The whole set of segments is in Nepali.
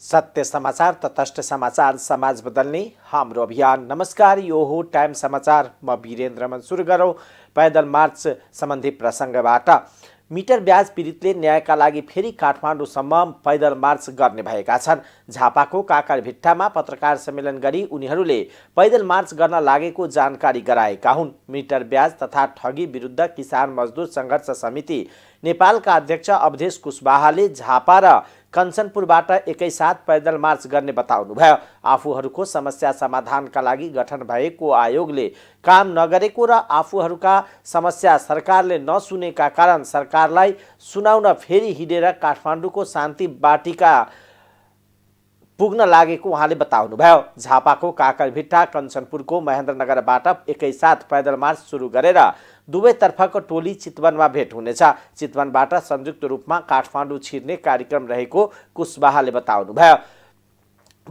सत्य समाचार तटस्थ समाचार समाज बदल्ने हाम्रो अभियान नमस्कार यो हो टाइम समाचार म वीरेन्द्रमन सुरु गरौँ पैदल मार्च सम्बन्धी प्रसङ्गबाट मिटर ब्याज पीडितले न्यायका लागि फेरि काठमाडौँसम्म पैदल मार्च गर्ने भएका छन् झापाको काकार भिट्टामा पत्रकार सम्मेलन गरी उनीहरूले पैदल मार्च गर्न लागेको जानकारी गराएका हुन् मिटर ब्याज तथा ठगी विरुद्ध किसान मजदुर सङ्घर्ष समिति नेपालका अध्यक्ष अवधेश कुशवाहाले झापा र कञ्चनपुरबाट एकैसाथ पैदल मार्च गर्ने बताउनुभयो आफूहरूको समस्या समाधानका लागि गठन भएको आयोगले काम नगरेको र आफूहरूका समस्या सरकारले नसुनेका कारण सरकारलाई सुनाउन फेरि हिँडेर काठमाडौँको शान्ति बाटिका पुग्न लागेको उहाँले बताउनुभयो झापाको काकरभिट्टा कञ्चनपुरको महेन्द्रनगरबाट एकैसाथ पैदल मार्च सुरु गरेर दुवैतर्फको टोली चितवनमा भेट हुनेछ चितवनबाट संयुक्त रूपमा काठमाडौँ छिर्ने कार्यक्रम रहेको कुशवाहाले बताउनुभयो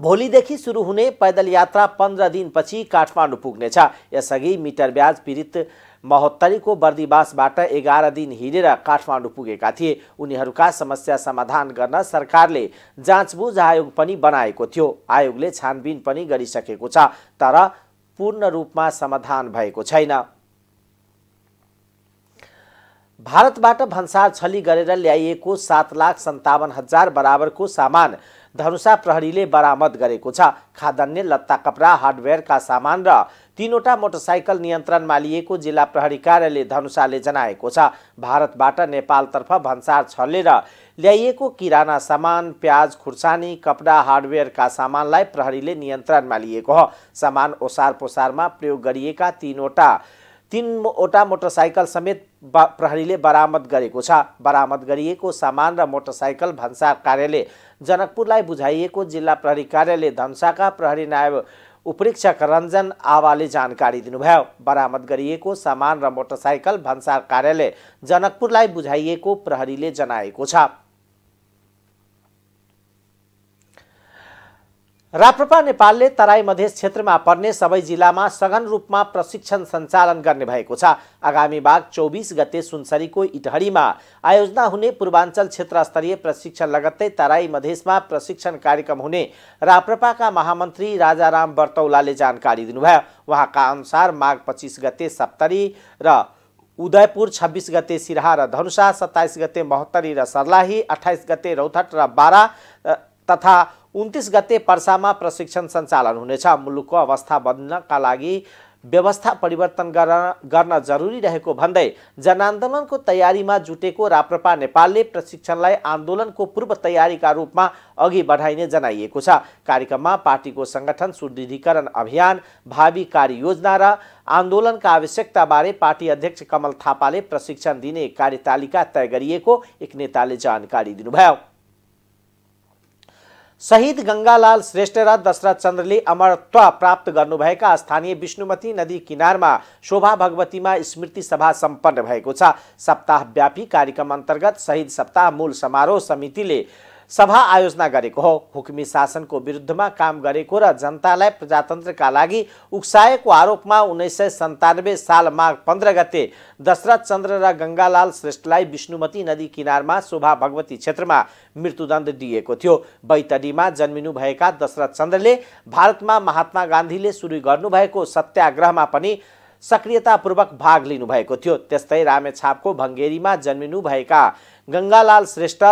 भोलिदेखि सुरु हुने पैदल यात्रा पन्ध्र दिनपछि काठमाडौँ पुग्नेछ यसअघि मिटर ब्याज पीडित महोत्तरीको बर्दिवासबाट एघार दिन हिँडेर काठमाडौँ पुगेका थिए उनीहरूका समस्या समाधान गर्न सरकारले जाँचबुझ आयोग पनि बनाएको थियो आयोगले छानबिन पनि गरिसकेको छ तर पूर्ण रूपमा समाधान भएको छैन भारतबाट भन्सार छली गरेर ल्याइएको सात लाख सन्तावन हजार बराबरको सामान धनुषा प्रहरीले बरामद गरेको छ खाद्यान्न लत्ता कपडा हार्डवेयरका सामान र तिनवटा मोटरसाइकल नियन्त्रणमा लिएको जिल्ला प्रहरी कार्यालय धनुषाले जनाएको छ भारतबाट नेपालतर्फ भन्सार छलेर ल्याइएको किराना सामान प्याज खुर्सानी कपडा हार्डवेयरका सामानलाई प्रहरीले नियन्त्रणमा लिएको हो सामान ओसार पोसारमा प्रयोग गरिएका तिनवटा तिनवटा मोटरसाइकल समेत प्रहरीले बरामद गरेको छ बरामद गरिएको सामान र मोटरसाइकल भन्सार कार्यालय जनकपुरलाई बुझाइएको जिल्ला प्रहरी कार्यालय धनुषाका प्रहरी नायब उपरीक्षक रञ्जन आवाले जानकारी दिनुभयो बरामद गरिएको सामान र मोटरसाइकल भन्सार कार्यालय जनकपुरलाई बुझाइएको प्रहरीले जनाएको छ राप्रपा नेपालले तराई मधेस क्षेत्रमा पर्ने सबै जिल्लामा सघन रूपमा प्रशिक्षण सञ्चालन गर्ने भएको छ आगामी बाघ चौबिस गते सुनसरीको इटहरीमा आयोजना हुने पूर्वाञ्चल क्षेत्र स्तरीय प्रशिक्षण लगत्तै तराई मधेसमा प्रशिक्षण कार्यक्रम हुने राप्रपाका महामन्त्री राजाराम बर्तौलाले जानकारी दिनुभयो उहाँका अनुसार माघ पच्चिस गते सप्तरी र उदयपुर छब्बिस गते सिराहा र धनुषा सत्ताइस गते महोत्तरी र सर्लाही अठाइस गते रौथट र बारा तथा उन्तिस गते पर्सामा प्रशिक्षण सञ्चालन हुनेछ मुलुकको अवस्था बन्नका लागि व्यवस्था परिवर्तन गर्न गर्न जरुरी रहेको भन्दै जनआन्दोलनको तयारीमा जुटेको राप्रपा नेपालले प्रशिक्षणलाई आन्दोलनको पूर्व तयारीका रूपमा अघि बढाइने जनाइएको छ कार्यक्रममा पार्टीको सङ्गठन सुदृढीकरण अभियान भावी कार्ययोजना र आन्दोलनका आवश्यकताबारे पार्टी अध्यक्ष कमल थापाले प्रशिक्षण दिने कार्यतालिका तय गरिएको एक नेताले जानकारी दिनुभयो शहीद गङ्गालाल श्रेष्ठ र दशरथ चन्द्रले अमरत्व प्राप्त गर्नुभएका स्थानीय विष्णुमती नदी किनारमा शोभा भगवतीमा स्मृति सभा सम्पन्न भएको छ सप्ताहव्यापी कार्यक्रम अन्तर्गत शहीद सप्ताह मूल समारोह समितिले सभा आयोजना गरेको हो हुकुमी शासनको विरुद्धमा काम गरेको र जनतालाई प्रजातन्त्रका लागि उक्साएको आरोपमा उन्नाइस सय सन्तानब्बे साल माघ पन्ध्र गते दशरथ चन्द्र र गङ्गालाल श्रेष्ठलाई विष्णुमती नदी किनारमा शोभा भगवती क्षेत्रमा मृत्युदण्ड दिएको थियो बैतडीमा जन्मिनुभएका दशरथ चन्द्रले भारतमा महात्मा गान्धीले सुरु गर्नुभएको सत्याग्रहमा पनि सक्रियतापूर्वक भाग लिनुभएको थियो त्यस्तै रामेछापको भङ्गेरीमा जन्मिनुभएका गङ्गालाल श्रेष्ठ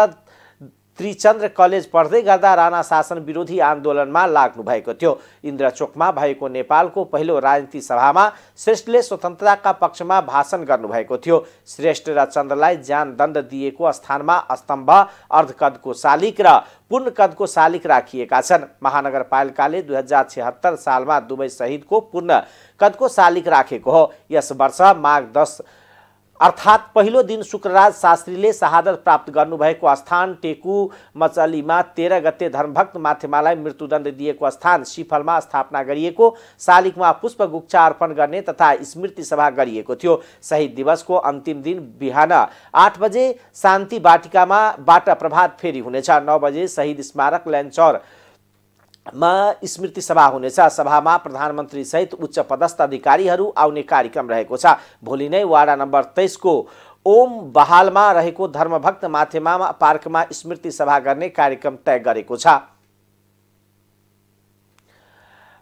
त्रिचन्द्र कलेज पढ्दै गर्दा राणा शासन विरोधी आन्दोलनमा लाग्नुभएको थियो इन्द्रचोकमा भएको नेपालको पहिलो राजनीति सभामा श्रेष्ठले स्वतन्त्रताका पक्षमा भाषण गर्नुभएको थियो श्रेष्ठ र चन्द्रलाई ज्यान दण्ड दिएको स्थानमा स्तम्भ अर्धकदको शालिक र पूर्ण कदको शालिक राखिएका छन् महानगरपालिकाले दुई हजार छिहत्तर सालमा दुवै शहीदको पूर्ण कदको शालिक राखेको हो यस वर्ष माघ दस अर्थात् पहिलो दिन शुक्रराज शास्त्रीले शहादत प्राप्त गर्नुभएको स्थान टेकु मचलीमा तेह्र गते धर्मभक्त माथेमालाई मृत्युदण्ड दिएको स्थान सिफलमा स्थापना गरिएको शालिगमा पुष्पगुच्छा अर्पण गर्ने तथा स्मृति सभा गरिएको थियो शहीद दिवसको अन्तिम दिन बिहान आठ बजे शान्ति बाटिकामा बाट प्रभात फेरि हुनेछ नौ बजे शहीद स्मारक ल्यान्चर मा स्मृति सभा हुनेछ सभामा प्रधानमन्त्री सहित उच्च पदस्थ अधिकारीहरू आउने कार्यक्रम रहेको छ भोलि नै वाडा नम्बर तेइसको ओम बहालमा रहेको धर्मभक्त माथेमा पार्कमा स्मृति सभा गर्ने कार्यक्रम तय गरेको छ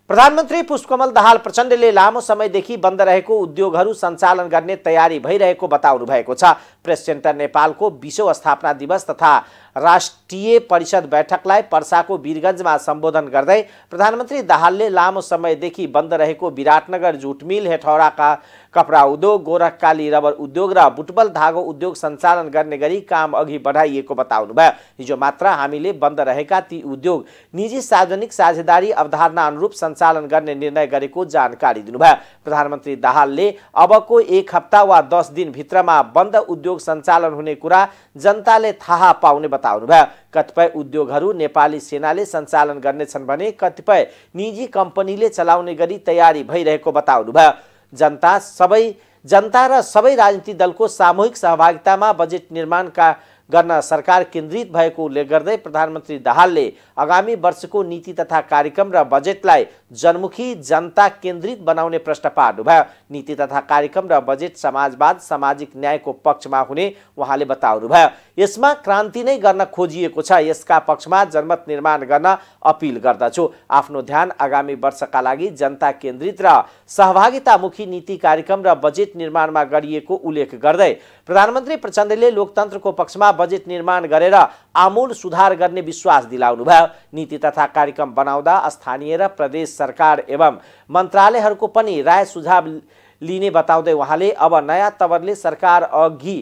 प्रधानमन्त्री पुष्पकमल दाहाल प्रचण्डले लामो समयदेखि बन्द रहेको उद्योगहरू सञ्चालन गर्ने तयारी भइरहेको बताउनु भएको छ प्रेस सेन्टर नेपालको बिसौँ स्थापना दिवस तथा राष्ट्रिय परिषद बैठकलाई पर्साको वीरगञ्जमा सम्बोधन गर्दै प्रधानमन्त्री दाहालले लामो समयदेखि बन्द रहेको विराटनगर जुटमिल हेठौराका कपडा उद्योग गोरखकाली रबर उद्योग र बुटबल धागो उद्योग सञ्चालन गर्ने गरी काम अघि बढाइएको बताउनुभयो हिजो मात्र हामीले बन्द रहेका ती उद्योग निजी सार्वजनिक साझेदारी अवधारणा अनुरूप सञ्चालन गर्ने निर्णय गरेको जानकारी दिनुभयो प्रधानमन्त्री दाहालले अबको एक हप्ता वा दस दिनभित्रमा बन्द उद्योग सञ्चालन हुने कुरा जनताले थाहा पाउने भयो कतिपय उद्योगहरू नेपाली सेनाले सञ्चालन गर्नेछन् भने कतिपय निजी कम्पनीले चलाउने गरी तयारी भइरहेको बताउनुभयो जनता सबै जनता र सबै राजनीतिक दलको सामूहिक सहभागितामा बजेट निर्माणका गर्न सरकार केन्द्रित भएको उल्लेख गर्दै प्रधानमन्त्री दाहालले आगामी वर्षको नीति तथा कार्यक्रम र बजेटलाई जनमुखी जनता केन्द्रित बनाउने प्रश्न पार्नुभयो नीति तथा कार्यक्रम र बजेट समाजवाद सामाजिक न्यायको पक्षमा हुने उहाँले बताउनुभयो यसमा क्रान्ति नै गर्न खोजिएको छ यसका पक्षमा जनमत निर्माण गर्न अपिल गर्दछु आफ्नो ध्यान आगामी वर्षका लागि जनता केन्द्रित र सहभागितामुखी नीति कार्यक्रम र बजेट निर्माणमा गरिएको उल्लेख गर्दै प्रधानमन्त्री प्रचण्डले लोकतन्त्रको पक्षमा बजेट निर्माण गरेर आमूल सुधार गर्ने विश्वास दिलाउनु भयो नीति तथा कार्यक्रम बनाउँदा स्थानीय र प्रदेश सरकार एवं मन्त्रालयहरूको पनि राय सुझाव लिने बताउँदै उहाँले अब नयाँ तवरले सरकार अघि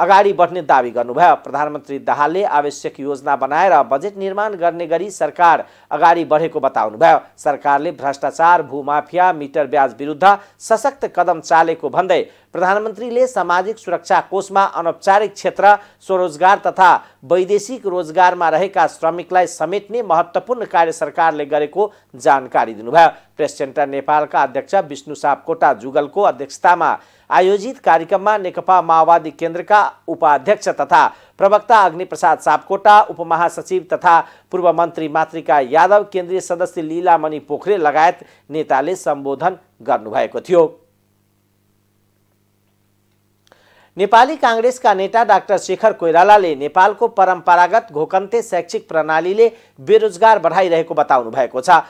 अगाडि बढ्ने दावी गर्नुभयो प्रधानमन्त्री दाहालले आवश्यक योजना बनाएर बजेट निर्माण गर्ने गरी सरकार अगाडि बढेको बताउनुभयो सरकारले भ्रष्टाचार भूमाफिया मिटर ब्याज विरुद्ध सशक्त कदम चालेको भन्दै प्रधानमन्त्रीले सामाजिक सुरक्षा कोषमा अनौपचारिक क्षेत्र स्वरोजगार तथा वैदेशिक रोजगारमा रहेका श्रमिकलाई समेट्ने महत्त्वपूर्ण कार्य सरकारले गरेको जानकारी दिनुभयो प्रेस सेन्टर नेपालका अध्यक्ष विष्णु सापकोटा जुगलको अध्यक्षतामा आयोजित कार्यक्रममा नेकपा माओवादी केन्द्रका उपाध्यक्ष तथा प्रवक्ता अग्निप्रसाद सापकोटा उपमहासचिव तथा पूर्व मन्त्री मातृका यादव केन्द्रीय सदस्य लीलामणि पोखरेल लगायत नेताले सम्बोधन गर्नुभएको थियो नेपाली काङ्ग्रेसका नेता डाक्टर शेखर कोइरालाले नेपालको परम्परागत घोकन्ते शैक्षिक प्रणालीले बेरोजगार बढाइरहेको बताउनु भएको छ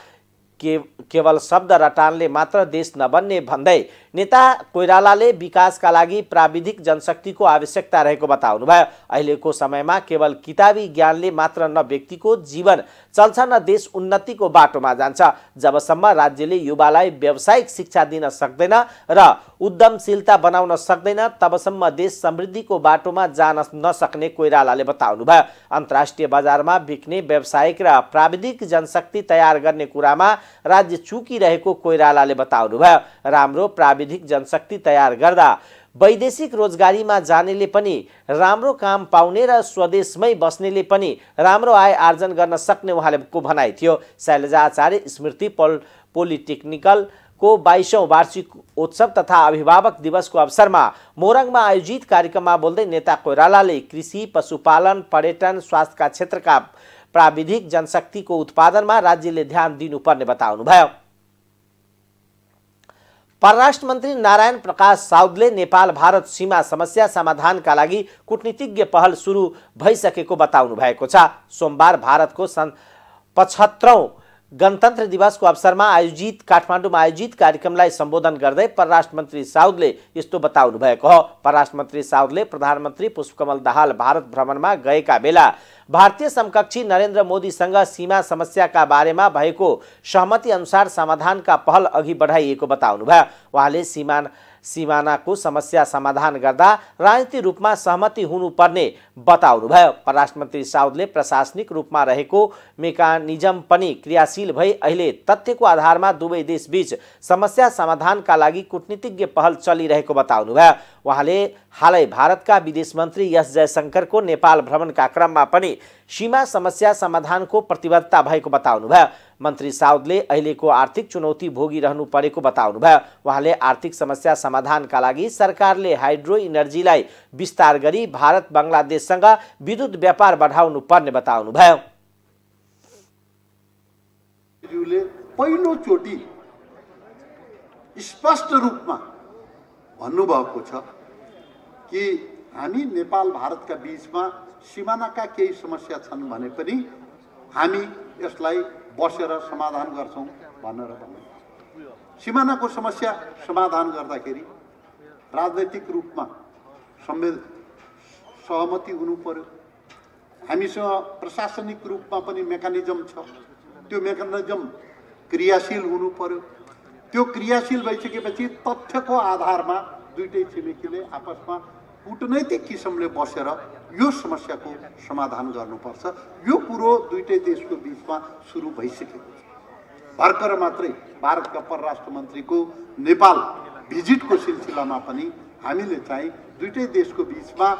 के केवल शब्द रटानले मात्र देश नबन्ने भन्दै नेता कोइरालाले विकासका लागि प्राविधिक जनशक्तिको आवश्यकता रहेको बताउनुभयो अहिलेको समयमा केवल किताबी ज्ञानले मात्र न व्यक्तिको जीवन चल्छ न देश उन्नतिको बाटोमा जान्छ जबसम्म राज्यले युवालाई व्यावसायिक शिक्षा दिन सक्दैन र उद्यमशीलता बनाउन सक्दैन तबसम्म देश समृद्धिको बाटोमा जान नसक्ने कोइरालाले बताउनुभयो अन्तर्राष्ट्रिय बजारमा बिक्ने व्यावसायिक र प्राविधिक जनशक्ति तयार गर्ने कुरामा राज्य चुकिरहेको कोइरालाले बताउनुभयो राम्रो प्राविधिक प्राविधिक जनशक्ति तयार गर्दा वैदेशिक रोजगारीमा जानेले पनि राम्रो काम पाउने र स्वदेशमै बस्नेले पनि राम्रो आय आर्जन गर्न सक्ने उहाँको भनाइ थियो शैलजा आचार्य स्मृति पोल पोलिटेक्निकल को बाइसौँ वार्षिक उत्सव तथा अभिभावक दिवसको अवसरमा मोरङमा आयोजित कार्यक्रममा बोल्दै नेता कोइरालाले कृषि पशुपालन पर्यटन स्वास्थ्यका क्षेत्रका प्राविधिक जनशक्तिको उत्पादनमा राज्यले ध्यान दिनुपर्ने बताउनुभयो परराष्ट्र मन्त्री नारायण प्रकाश साउदले नेपाल भारत सीमा समस्या समाधानका लागि कुटनीतिज्ञ पहल सुरु भइसकेको बताउनु भएको छ सोमबार भारतको सन् पचहत्तरौँ गणतन्त्र दिवसको अवसरमा आयोजित काठमाडौँमा आयोजित कार्यक्रमलाई सम्बोधन गर्दै परराष्ट्र मन्त्री साउदले यस्तो बताउनु भएको हो परराष्ट्र मन्त्री साउदले प्रधानमन्त्री पुष्पकमल दाहाल भारत भ्रमणमा गएका बेला भारतीय समकक्षी नरेन्द्र मोदीसँग सीमा समस्याका बारेमा भएको सहमति अनुसार समाधानका पहल अघि बढाइएको बताउनुभयो उहाँले सीमा सिमानाको समस्या समाधान गर्दा राजनीतिक रूपमा सहमति हुनुपर्ने बताउनुभयो परराष्ट्र मन्त्री साउदले प्रशासनिक रूपमा रहेको मेकानिजम पनि क्रियाशील भई अहिले तथ्यको आधारमा दुवै देशबीच समस्या समाधानका लागि कुटनीतिज्ञ पहल चलिरहेको बताउनुभयो उहाँले हालै भारतका विदेश मन्त्री एस जयशङ्करको नेपाल भ्रमणका क्रममा पनि सीमा समस्या समाधानको प्रतिबद्धता भएको बताउनुभयो मन्त्री साउदले अहिलेको आर्थिक चुनौती भोगिरहनु परेको बताउनुभयो उहाँले आर्थिक समस्या समाधानका लागि सरकारले हाइड्रो इनर्जीलाई विस्तार गरी भारत बङ्गलादेशसँग विद्युत व्यापार बढाउनु पर्ने बताउनुभयो पहिलोचोटि स्पष्ट रूपमा भन्नुभएको छ कि हामी नेपाल भारतका बिचमा सिमानाका केही समस्या छन् भने पनि हामी यसलाई बसेर समाधान गर्छौँ भनेर भन्नु सिमानाको समस्या समाधान गर्दाखेरि राजनैतिक रूपमा संवे सहमति हुनु पर्यो हामीसँग प्रशासनिक रूपमा पनि मेकानिजम छ त्यो मेकानिजम क्रियाशील हुनु पर्यो त्यो क्रियाशील भइसकेपछि तथ्यको आधारमा दुइटै छिमेकीले आपसमा कुटनैतिक किसिमले बसेर यो समस्याको समाधान गर्नुपर्छ यो कुरो दुइटै देशको बिचमा सुरु भइसकेको छ भर्खर मात्रै भारतका परराष्ट्र मन्त्रीको नेपाल भिजिटको सिलसिलामा पनि हामीले चाहिँ दुइटै देशको बिचमा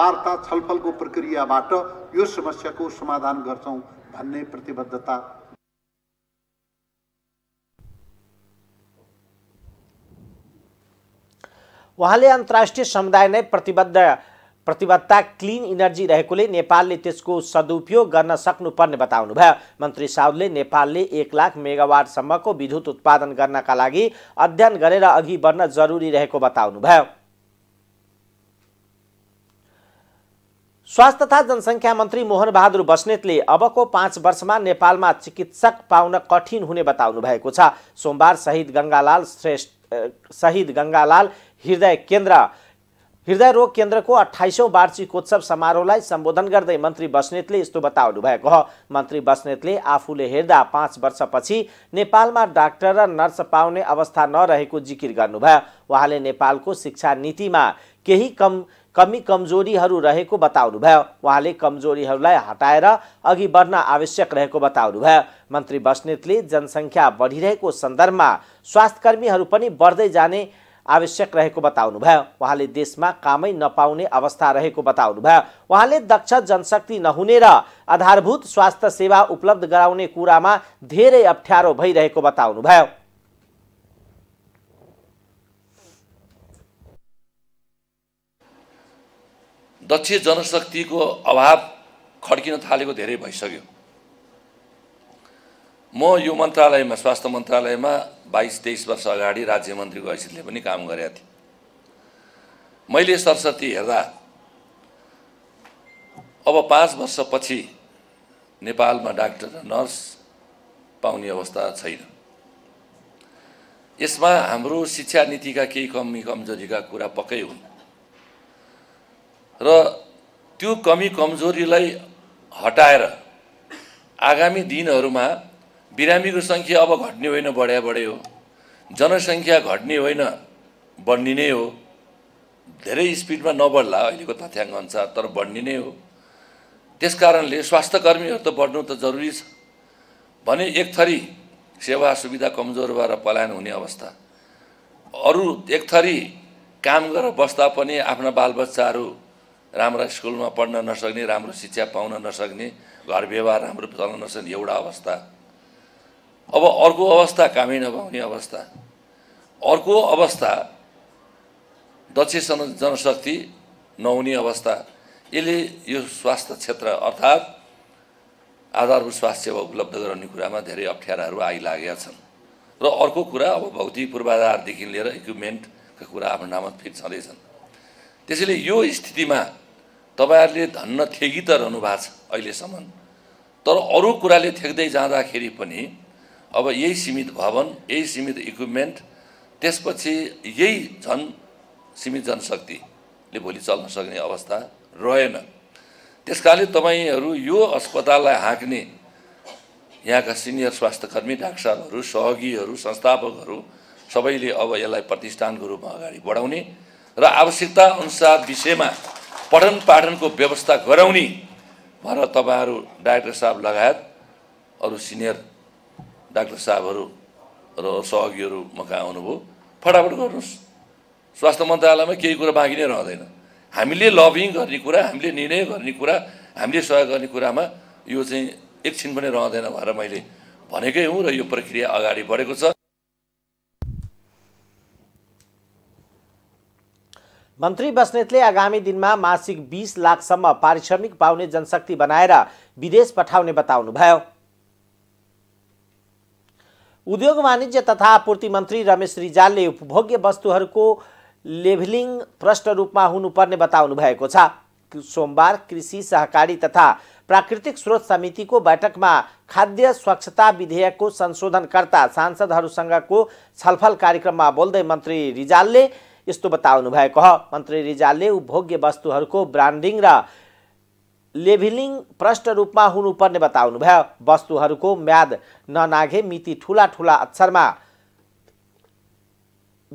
वार्ता छलफलको प्रक्रियाबाट यो समस्याको समाधान गर्छौँ भन्ने प्रतिबद्धता उहाँले अन्तर्राष्ट्रिय समुदाय नै प्रतिबद्ध प्रतिबद्धता क्लिन इनर्जी रहेकोले नेपालले त्यसको सदुपयोग गर्न सक्नुपर्ने बताउनुभयो मन्त्री साउदले नेपालले एक लाख मेगावाटसम्मको विद्युत उत्पादन गर्नका लागि अध्ययन गरेर अघि बढ्न जरुरी रहेको बताउनुभयो स्वास्थ्य तथा जनसङ्ख्या मन्त्री मोहन बहादुर बस्नेतले अबको पाँच वर्षमा नेपालमा चिकित्सक पाउन कठिन हुने बताउनु भएको छ सोमबार शहीद गङ्गालाल श्रेष्ठ शहीद गङ्गालाल हृदय केन्द्र हृदय रोग केन्द्रको अठाइसौँ वार्षिकोत्सव समारोहलाई सम्बोधन गर्दै मन्त्री बस्नेतले यस्तो बताउनु भएको हो मन्त्री बस्नेतले आफूले हेर्दा पाँच वर्षपछि नेपालमा डाक्टर र नर्स पाउने अवस्था नरहेको जिकिर गर्नुभयो उहाँले नेपालको शिक्षा नीतिमा केही कम कमी कमजोरीहरू रहेको बताउनुभयो उहाँले कमजोरीहरूलाई हटाएर अघि बढ्न आवश्यक रहेको बताउनु भयो मन्त्री बस्नेतले जनसङ्ख्या बढिरहेको सन्दर्भमा स्वास्थ्यकर्मीहरू पनि बढ्दै जाने आवश्यक रहेको बताउनुभयो उहाँले देशमा कामै नपाउने अवस्था रहेको बताउनुभयो उहाँले दक्ष जनशक्ति नहुने र आधारभूत स्वास्थ्य सेवा उपलब्ध गराउने कुरामा धेरै अप्ठ्यारो भइरहेको बताउनुभयो दक्ष जनशक्तिको अभाव खड्किन थालेको धेरै भइसक्यो म यो मन्त्रालयमा स्वास्थ्य मन्त्रालयमा बाइस तेइस वर्ष अगाडि राज्य मन्त्रीको हैसियतले पनि काम गरेका थिएँ मैले सरस्वती हेर्दा अब पाँच वर्षपछि नेपालमा डाक्टर र नर्स पाउने अवस्था छैन यसमा हाम्रो शिक्षा नीतिका केही कमी कमजोरीका कुरा पक्कै हुन् र त्यो कमी कमजोरीलाई हटाएर आगामी दिनहरूमा बिरामीको सङ्ख्या अब घट्ने होइन बढ्या बढे हो जनसङ्ख्या घट्ने होइन बढ्ने नै हो धेरै स्पिडमा नबढ्ला अहिलेको तथ्याङ्क अनुसार तर बढ्ने नै हो त्यस कारणले स्वास्थ्यकर्मीहरू त बढ्नु त जरुरी छ भने एक थरी सेवा सुविधा कमजोर भएर पलायन हुने अवस्था अरू एक थरी काम गरेर बस्दा पनि आफ्ना बालबच्चाहरू राम्रा स्कुलमा पढ्न नसक्ने राम्रो शिक्षा पाउन नसक्ने घर व्यवहार राम्रो चल्न नसक्ने एउटा अवस्था अब अर्को अवस्था कामै नपाउने अवस्था अर्को अवस्था दक्ष जनशक्ति नहुने अवस्था यसले यो स्वास्थ्य क्षेत्र अर्थात् आधारभूत स्वास्थ्य सेवा उपलब्ध गराउने कुरामा धेरै अप्ठ्याराहरू आइलागेका छन् र अर्को कुरा अब भौतिक पूर्वाधारदेखि लिएर इक्विपमेन्टका कुरा आफ्नो नाममा फिट छँदैछन् त्यसैले यो स्थितिमा तपाईँहरूले धन्न थेगी त रहनु भएको छ अहिलेसम्म तर अरू कुराले थ्याक्दै जाँदाखेरि पनि अब यही सीमित भवन यही सीमित इक्विपमेन्ट त्यसपछि यही झन् सीमित जनशक्तिले भोलि चल्न सक्ने अवस्था रहेन त्यस कारणले तपाईँहरू यो अस्पताललाई हाँक्ने यहाँका सिनियर स्वास्थ्यकर्मी डाक्टर साहबहरू सहयोगीहरू संस्थापकहरू सबैले अब यसलाई प्रतिष्ठानको रूपमा अगाडि बढाउने र आवश्यकता अनुसार विषयमा पठन पाठनको व्यवस्था गराउने भनेर तपाईँहरू डाक्टर साहब लगायत अरू सिनियर डाक्टर साहबहरू र सहयोगीहरू म कहाँ आउनुभयो फटाफट गर्नुहोस् स्वास्थ्य मन्त्रालयमा केही कुरा बाँकी नै रहँदैन हामीले लबिङ गर्ने कुरा हामीले निर्णय गर्ने कुरा हामीले सहयोग गर्ने कुरामा यो चाहिँ एकछिन पनि रहँदैन भनेर मैले भनेकै हुँ र यो प्रक्रिया अगाडि बढेको छ मन्त्री बस्नेतले आगामी दिनमा मासिक बिस लाखसम्म पारिश्रमिक पाउने जनशक्ति बनाएर विदेश पठाउने बताउनुभयो उद्योग वाणिज्य तथा आपूर्ति मन्त्री रमेश रिजालले उपभोग्य वस्तुहरूको लेभलिङ प्रष्ट रूपमा हुनुपर्ने बताउनु भएको छ सोमबार कृषि सहकारी तथा प्राकृतिक स्रोत समितिको बैठकमा खाद्य स्वच्छता विधेयकको संशोधनकर्ता सांसदहरूसँगको छलफल कार्यक्रममा बोल्दै मन्त्री रिजालले यस्तो बताउनु भएको हो मन्त्री रिजालले उपभोग्य वस्तुहरूको ब्रान्डिङ र लेभलिङ प्रष्ट रूपमा हुनुपर्ने बताउनुभयो वस्तुहरूको म्याद ननाघे मिति ठुला ठुला अक्षरमा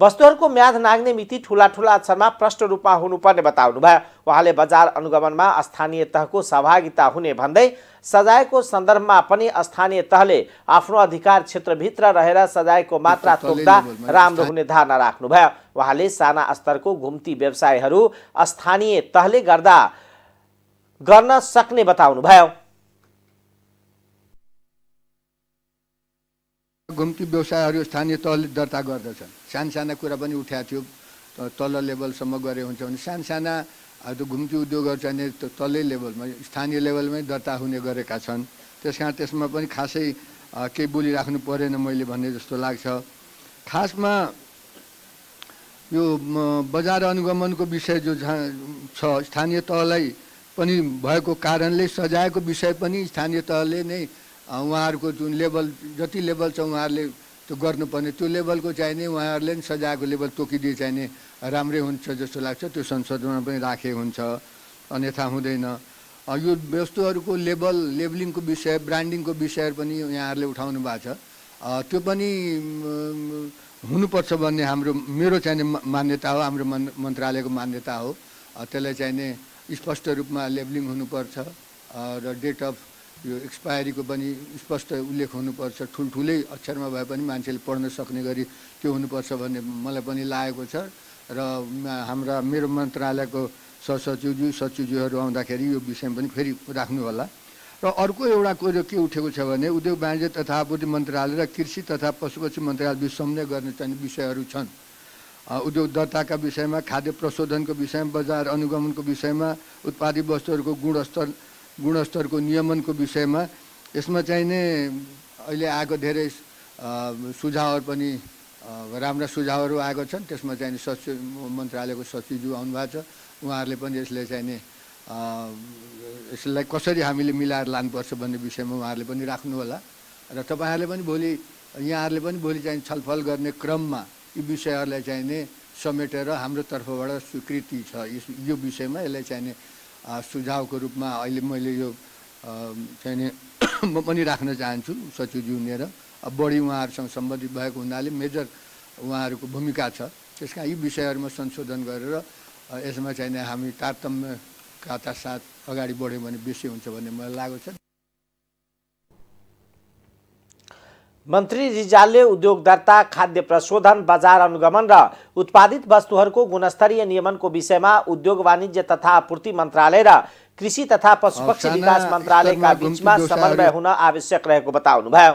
वस्तुहरूको म्याद नाग्ने मिति ठुला ठुला अक्षरमा प्रष्ट रूपमा हुनुपर्ने बताउनुभयो उहाँले बजार अनुगमनमा स्थानीय तहको सहभागिता हुने भन्दै सजायको सन्दर्भमा पनि स्थानीय तहले आफ्नो अधिकार क्षेत्रभित्र रहेर सजायको मात्रा तोक्दा राम्रो हुने धारणा राख्नुभयो उहाँले साना स्तरको घुम्ती व्यवसायहरू स्थानीय तहले गर्दा गर्न सक्ने बताउनु भयो घुम्ती व्यवसायहरू स्थानीय तहले दर्ता गर्दछन् साना कुरा पनि उठाएको थियो तल लेभलसम्म गरे हुन्छ भने साना त्यो घुम्ती उद्योगहरू चाहिँ तलै लेभलमा स्थानीय लेभलमै दर्ता हुने गरेका छन् त्यस कारण त्यसमा पनि खासै केही बोलिराख्नु परेन मैले भन्ने जस्तो लाग्छ खासमा यो बजार अनुगमनको विषय जो छ स्थानीय तहलाई पनि भएको कारणले सजायको विषय पनि स्थानीय तहले नै उहाँहरूको जुन लेभल जति लेभल छ उहाँहरूले त्यो गर्नुपर्ने त्यो लेभलको चाहिने उहाँहरूले नि सजायको लेभल तोकिदिए चाहिने राम्रै हुन्छ जस्तो लाग्छ त्यो संसदमा पनि राखे हुन्छ अन्यथा हुँदैन यो वस्तुहरूको लेभल लेभलिङको विषय ब्रान्डिङको विषय पनि यहाँहरूले उठाउनु भएको छ त्यो पनि हुनुपर्छ भन्ने हाम्रो मेरो चाहिने मान्यता हो हाम्रो मन् मन्त्रालयको मान्यता हो त्यसलाई चाहिने स्पष्ट रूपमा लेबलिङ हुनुपर्छ र डेट अफ यो एक्सपायरीको पनि स्पष्ट उल्लेख हुनुपर्छ ठुल्ठुलै अक्षरमा भए पनि मान्छेले पढ्न सक्ने गरी त्यो हुनुपर्छ भन्ने मलाई पनि लागेको छ र हाम्रा मेरो मन्त्रालयको सहसचिवज्यू सचिवज्यूहरू आउँदाखेरि यो विषय पनि फेरि राख्नु होला र अर्को एउटा कुरो के उठेको छ भने उद्योग वाणिज्य तथा आपूर्ति मन्त्रालय र कृषि तथा पशुपक्षी मन्त्रालय समन्वय गर्ने चाहिँ विषयहरू छन् उद्योग दर्ताका विषयमा खाद्य प्रशोधनको विषयमा बजार अनुगमनको विषयमा उत्पादित वस्तुहरूको गुणस्तर गुणस्तरको नियमनको विषयमा यसमा चाहिँ नै अहिले आएको धेरै सुझावहरू पनि राम्रा सुझावहरू आएको छन् त्यसमा चाहिँ सचिव मन्त्रालयको सचिवज्यू आउनुभएको छ उहाँहरूले पनि यसले चाहिँ नि यसलाई कसरी हामीले मिलाएर लानुपर्छ भन्ने विषयमा उहाँहरूले पनि राख्नुहोला र तपाईँहरूले पनि भोलि यहाँहरूले पनि भोलि चाहिँ छलफल गर्ने क्रममा यी विषयहरूलाई चाहिने समेटेर हाम्रो तर्फबाट स्वीकृति छ यस यो विषयमा यसलाई चाहिने सुझावको रूपमा अहिले मैले यो चाहिने म पनि राख्न चाहन्छु सचिवजी हुनेर अब बढी उहाँहरूसँग सम्बन्धित भएको हुनाले मेजर उहाँहरूको भूमिका छ त्यस कारण यी विषयहरूमा संशोधन गरेर यसमा चाहिने हामी तारतम्यकाता साथ अगाडि बढ्यौँ भने बेसी हुन्छ भन्ने मलाई लागेको छ मन्त्री रिजालले दर्ता खाद्य प्रशोधन बजार अनुगमन र उत्पादित वस्तुहरूको गुणस्तरीय नियमनको विषयमा उद्योग वाणिज्य तथा आपूर्ति मन्त्रालय र कृषि तथा पशुपक्षी विकास मन्त्रालयका बिचमा समन्वय हुन आवश्यक रहेको बताउनुभयो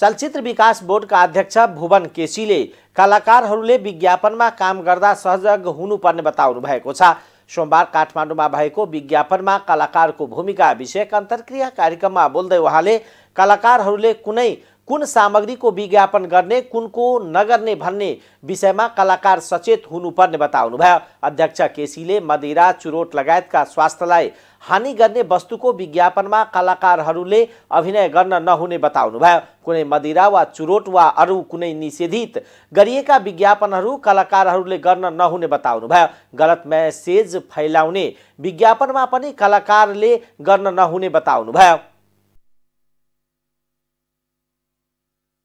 चलचित्र विकास बोर्डका अध्यक्ष भुवन केसीले कलाकारहरूले विज्ञापनमा काम गर्दा सहजग हुनुपर्ने बताउनु भएको छ सोमबार काठमाडौँमा भएको विज्ञापनमा कलाकारको भूमिका विषयक अन्तर्क्रिया कार्यक्रममा बोल्दै उहाँले कलाकारहरूले कुनै कुन सामग्रीको विज्ञापन गर्ने कुनको नगर्ने भन्ने विषयमा कलाकार सचेत हुनुपर्ने बताउनुभयो अध्यक्ष केसीले मदिरा चुरोट लगायतका स्वास्थ्यलाई हानि गर्ने वस्तुको विज्ञापनमा कलाकारहरूले अभिनय गर्न नहुने बताउनुभयो कुनै मदिरा वा चुरोट वा अरू कुनै निषेधित गरिएका विज्ञापनहरू कलाकारहरूले गर्न नहुने बताउनुभयो गलत म्यासेज फैलाउने विज्ञापनमा पनि कलाकारले गर्न नहुने बताउनुभयो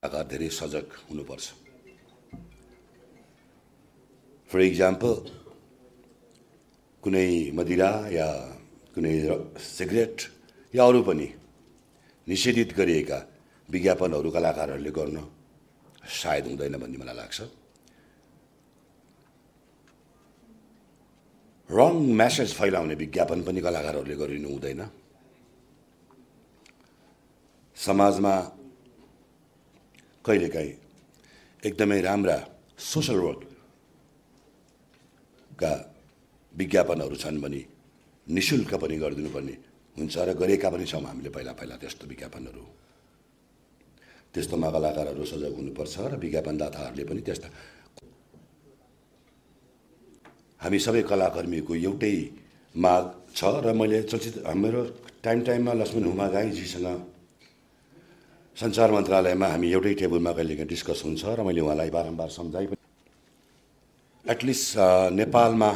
आकार धेरै सजग हुनुपर्छ फर इक्जाम्पल कुनै मदिरा या कुनै सिगरेट या अरू पनि निषेधित गरिएका विज्ञापनहरू कलाकारहरूले गर्न सायद हुँदैन भन्ने मलाई लाग्छ रङ म्यासेज फैलाउने विज्ञापन पनि कलाकारहरूले गरिनु हुँदैन समाजमा कहिलेकाहीँ एकदमै राम्रा सोसल वर्कका विज्ञापनहरू छन् भने नि शुल्क पनि गरिदिनुपर्ने हुन्छ र गरेका पनि छौँ हामीले पहिला पहिला त्यस्तो विज्ञापनहरू त्यस्तोमा कलाकारहरू सजग हुनुपर्छ र विज्ञापनदाताहरूले पनि त्यस्ता हामी सबै कलाकर्मीको एउटै माग छ र मैले चलचित्र मेरो टाइम टाइममा लक्ष्मण हुमा गाईजीसँग सञ्चार मन्त्रालयमा हामी एउटै टेबलमा कहिलेकाहीँ डिस्कस हुन्छ र मैले उहाँलाई बारम्बार सम्झाइ पनि एटलिस्ट uh, नेपालमा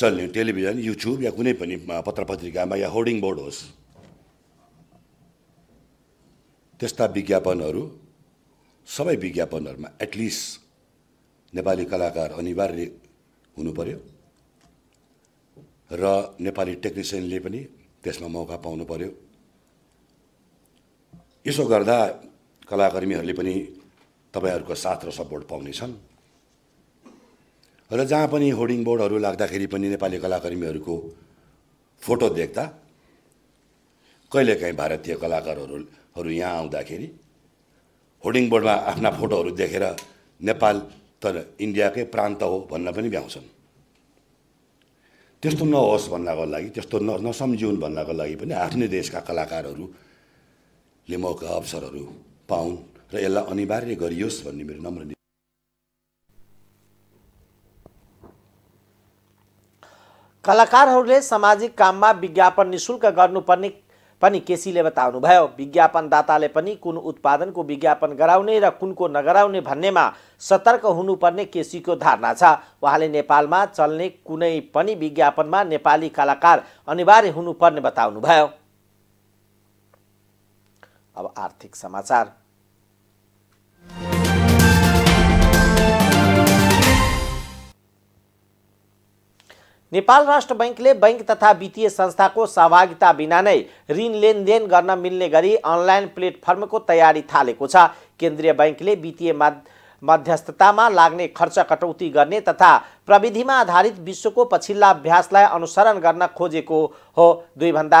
चल्ने टेलिभिजन युट्युब या कुनै पनि uh, पत्र पत्रिकामा या होर्डिङ बोर्ड होस् त्यस्ता विज्ञापनहरू सबै विज्ञापनहरूमा एटलिस्ट नेपाली कलाकार अनिवार्य हुनु पर्यो र नेपाली टेक्निसियनले पनि त्यसमा मौका पाउनु पर्यो यसो गर्दा कलाकर्मीहरूले पनि तपाईँहरूको साथ र सपोर्ट पाउनेछन् र जहाँ पनि होर्डिङ बोर्डहरू लाग्दाखेरि पनि नेपाली कलाकर्मीहरूको फोटो देख्दा कहिलेकाहीँ भारतीय कलाकारहरू यहाँ आउँदाखेरि होर्डिङ बोर्डमा आफ्ना फोटोहरू देखेर नेपाल तर इन्डियाकै प्रान्त हो भन्न पनि भ्याउँछन् त्यस्तो नहोस् भन्नको लागि त्यस्तो न नसम्झिउन् भन्नको लागि पनि आफ्नै देशका कलाकारहरूले मौका अवसरहरू पाउन् र यसलाई अनिवार्य गरियोस् भन्ने मेरो नम्र कलाकारहरूले सामाजिक काममा विज्ञापन निशुल्क गर्नुपर्ने पनि केसीले बताउनुभयो विज्ञापनदाताले पनि कुन उत्पादनको विज्ञापन गराउने र कुनको नगराउने भन्नेमा सतर्क हुनुपर्ने केसीको धारणा छ उहाँले नेपालमा चल्ने कुनै पनि विज्ञापनमा नेपाली कलाकार अनिवार्य हुनुपर्ने बताउनुभयो अब आर्थिक समाचार नेपाल राष्ट्र बैङ्कले बैङ्क तथा वित्तीय संस्थाको सहभागिता बिना नै ऋण लेनदेन गर्न मिल्ने गरी अनलाइन प्लेटफर्मको तयारी थालेको छ केन्द्रीय बैङ्कले वित्तीय मध्यस्थतामा लाग्ने खर्च कटौती गर्ने तथा प्रविधिमा आधारित विश्वको पछिल्ला अभ्यासलाई अनुसरण गर्न खोजेको हो दुईभन्दा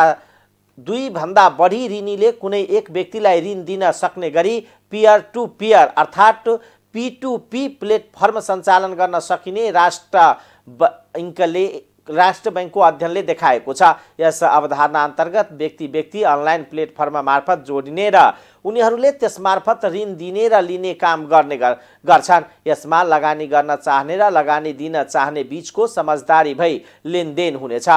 दुईभन्दा बढी ऋणीले कुनै एक व्यक्तिलाई ऋण दिन सक्ने गरी पियर टु पियर अर्थात् पी टु पी प्लेटफर्म सञ्चालन गर्न सकिने राष्ट्र बैङ्कले राष्ट्र ब्याङ्कको अध्ययनले देखाएको छ यस अवधारणा अन्तर्गत व्यक्ति व्यक्ति अनलाइन प्लेटफर्म मार्फत जोडिने र उनीहरूले त्यसमार्फत ऋण दिने र लिने काम गर्ने गर्छन् यसमा लगानी गर्न चाहने र लगानी दिन चाहने बिचको समझदारी भई लेनदेन हुनेछ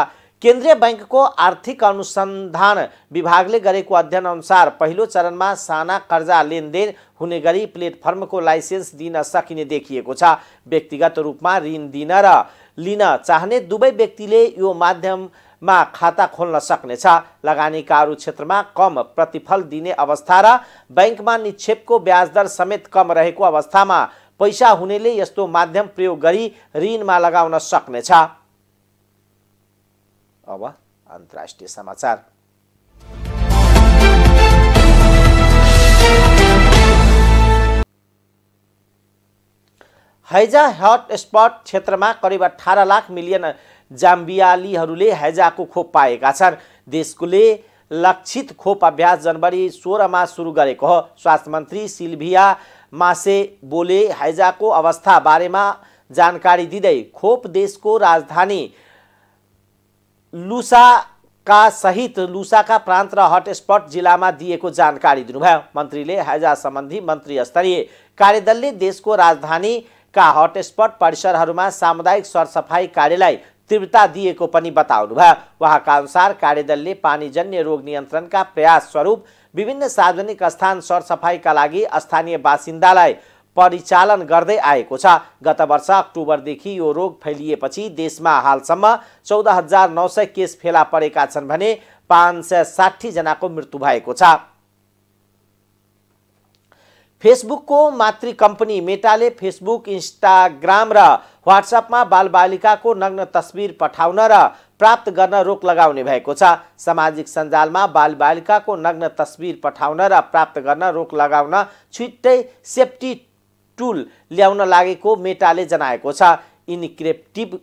केन्द्रीय ब्याङ्कको आर्थिक अनुसन्धान विभागले गरेको अध्ययनअनुसार पहिलो चरणमा साना कर्जा लेनदेन हुने गरी प्लेटफर्मको लाइसेन्स दिन सकिने देखिएको छ व्यक्तिगत रूपमा ऋण दिन र लिन चाहने दुवै व्यक्तिले यो माध्यममा खाता खोल्न सक्नेछ लगानीका अरू क्षेत्रमा कम प्रतिफल दिने अवस्था र ब्याङ्कमा निक्षेपको ब्याजदर समेत कम रहेको अवस्थामा पैसा हुनेले यस्तो माध्यम प्रयोग गरी ऋणमा लगाउन सक्नेछ अब अन्तर्राष्ट्रिय समाचार हैजा हटस्पट क्षेत्रमा करिब अठार लाख मिलियन जाम्बियालीहरूले हैजाको खोप पाएका छन् देशकोले लक्षित खोप अभ्यास जनवरी सोह्रमा सुरु गरेको हो स्वास्थ्य मन्त्री सिल्भिया मासे बोले हैजाको अवस्था बारेमा जानकारी दिँदै खोप देशको राजधानी लुसाका सहित लुसाका प्रान्त र हटस्पट जिल्लामा दिएको जानकारी दिनुभयो मन्त्रीले हैजा सम्बन्धी मन्त्री स्तरीय कार्यदलले देशको राजधानीका हटस्पट परिसरहरूमा सामुदायिक सरसफाइ कार्यलाई तीव्रता दिएको पनि बताउनुभयो उहाँका अनुसार कार्यदलले पानीजन्य रोग नियन्त्रणका प्रयास स्वरूप विभिन्न सार्वजनिक स्थान सरसफाइका लागि स्थानीय बासिन्दालाई परिचालन गर्दै आएको छ गत वर्ष अक्टोबरदेखि यो रोग फैलिएपछि देशमा हालसम्म चौध हजार नौ सय केस फेला परेका छन् भने पाँच सय साठीजनाको मृत्यु भएको छ फेसबुकको मातृ कम्पनी मेटाले फेसबुक इन्स्टाग्राम र वाट्सएपमा बालबालिकाको नग्न तस्बिर पठाउन र प्राप्त गर्न रोक लगाउने भएको छ सामाजिक सञ्जालमा बालबालिकाको नग्न तस्बिर पठाउन र प्राप्त गर्न रोक लगाउन छुट्टै सेफ्टी टुल ल्याउन लागेको मेटाले जनाएको छ इन्क्रेप्टिभ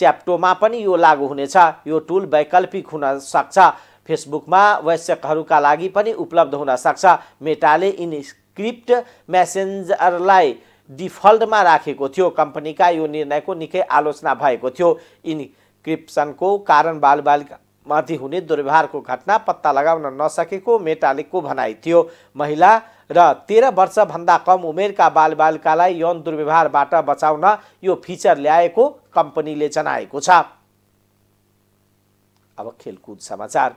च्याप्टोमा पनि यो लागू हुनेछ यो टुल वैकल्पिक हुन सक्छ फेसबुकमा वैश्यकहरूका लागि पनि उपलब्ध हुन सक्छ मेटाले इन्स्क्रिप्ट मेसेन्जरलाई डिफल्टमा राखेको थियो कम्पनीका यो निर्णयको निकै आलोचना भएको थियो इन्क्रिप्सनको कारण बालबालिका माथि हुने दुर्व्यवहारको घटना पत्ता लगाउन नसकेको मेटालिकको भनाइ थियो महिला र तेह्र वर्षभन्दा कम उमेरका बालबालिकालाई यौन दुर्व्यवहारबाट बचाउन यो फिचर ल्याएको कम्पनीले जनाएको छ अब खेलकुद समाचार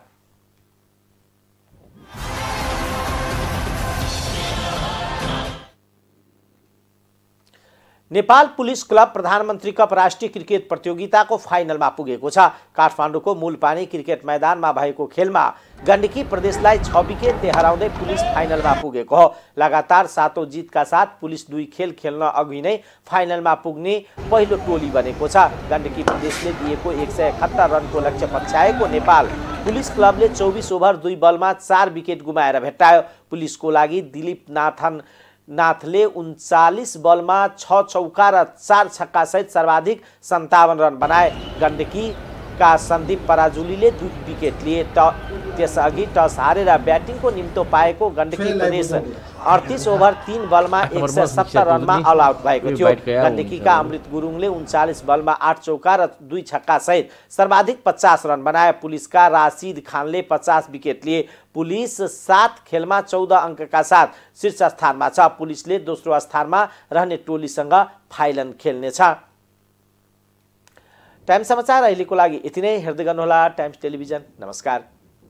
नेपाल पुलिस क्लब प्रधानमन्त्री कप राष्ट्रिय क्रिकेट प्रतियोगिताको फाइनलमा पुगेको छ काठमाडौँको मूलपानी क्रिकेट मैदानमा भएको खेलमा गण्डकी प्रदेशलाई छ विकेटले हराउँदै पुलिस फाइनलमा पुगेको हो लगातार सातौँ जितका साथ पुलिस दुई खेल खेल्न अघि नै फाइनलमा पुग्ने पहिलो टोली बनेको छ गण्डकी प्रदेशले दिएको एक सय एकहत्तर रनको लक्ष्य पछ्याएको नेपाल पुलिस क्लबले चौबिस ओभर दुई बलमा चार विकेट गुमाएर भेट्टायो पुलिसको लागि दिलीप नाथन नाथले उन्चालिस बलमा छ चौका र चार सहित सर्वाधिक सन्तावन रन बनाए गण्डकीका सन्दीप पराजुलीले दुई विकेट लिए त त्यसअघि टस हारेर ब्याटिङको निम्तो पाएको गण्डकी गणेश अडतिस ओभर तिन बलमा एक सय सत्तर रनमा अल आउट भएको थियो गण्डकीका अमृत गुरुङले उन्चालिस बलमा आठ चौका र दुई सहित सर्वाधिक पचास रन बनाए पुलिसका राशिद खानले पचास विकेट लिए पुलिस सात खेलमा चौध अङ्कका साथ शीर्ष स्थानमा छ पुलिसले दोस्रो स्थानमा रहने टोलीसँग फाइलन खेल्नेछ टाइम समाचार अहिलेको लागि यति नै हेर्दै गर्नुहोला टाइम्स टेलिभिजन नमस्कार